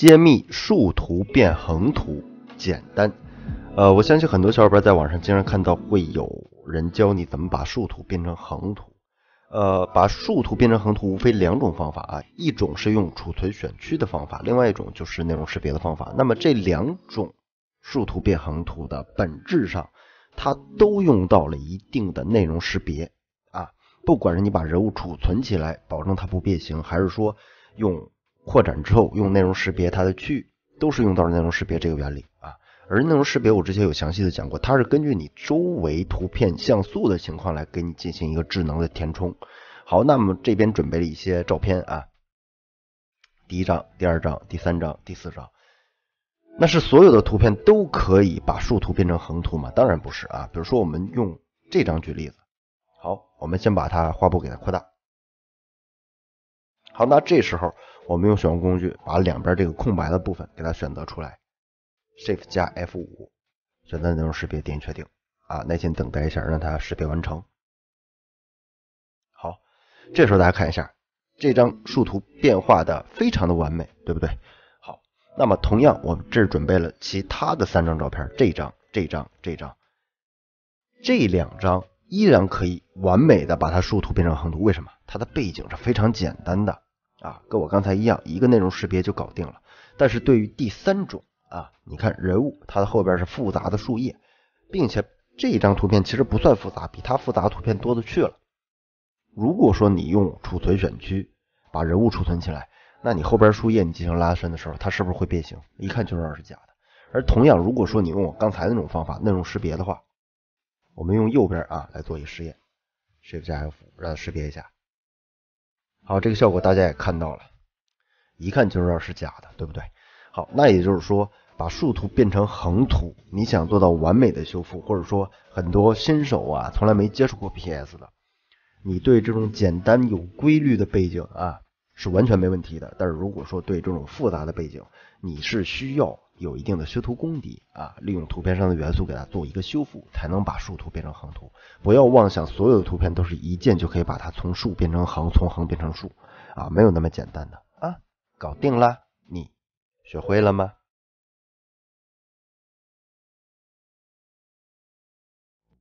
揭秘竖图变横图简单，呃，我相信很多小伙伴在网上经常看到会有人教你怎么把竖图变成横图，呃，把竖图变成横图无非两种方法啊，一种是用储存选区的方法，另外一种就是内容识别的方法。那么这两种竖图变横图的本质上，它都用到了一定的内容识别啊，不管是你把人物储存起来保证它不变形，还是说用。扩展之后用内容识别，它的区域，都是用到内容识别这个原理啊。而内容识别我之前有详细的讲过，它是根据你周围图片像素的情况来给你进行一个智能的填充。好，那么这边准备了一些照片啊，第一张、第二张、第三张、第四张，那是所有的图片都可以把竖图变成横图吗？当然不是啊。比如说我们用这张举例子，好，我们先把它画布给它扩大。好，那这时候。我们用选用工具把两边这个空白的部分给它选择出来，Shift 加 F 五，选择内容识别，点确定，啊，耐心等待一下，让它识别完成。好，这时候大家看一下，这张树图变化的非常的完美，对不对？好，那么同样，我们这准备了其他的三张照片，这张、这张、这张，这两张依然可以完美的把它树图变成横图，为什么？它的背景是非常简单的。啊，跟我刚才一样，一个内容识别就搞定了。但是对于第三种啊，你看人物，它的后边是复杂的树叶，并且这一张图片其实不算复杂，比它复杂图片多的去了。如果说你用储存选区把人物储存起来，那你后边树叶你进行拉伸的时候，它是不是会变形？一看就知道是假的。而同样，如果说你用我刚才那种方法内容识别的话，我们用右边啊来做一个实验，Shift 加 F 让它识别一下。好，这个效果大家也看到了，一看就知道是假的，对不对？好，那也就是说，把竖图变成横图，你想做到完美的修复，或者说很多新手啊，从来没接触过 PS 的，你对这种简单有规律的背景啊。是完全没问题的，但是如果说对这种复杂的背景，你是需要有一定的修图功底啊，利用图片上的元素给它做一个修复，才能把竖图变成横图。不要妄想所有的图片都是一键就可以把它从竖变成横，从横变成竖啊，没有那么简单的啊。搞定了，你学会了吗？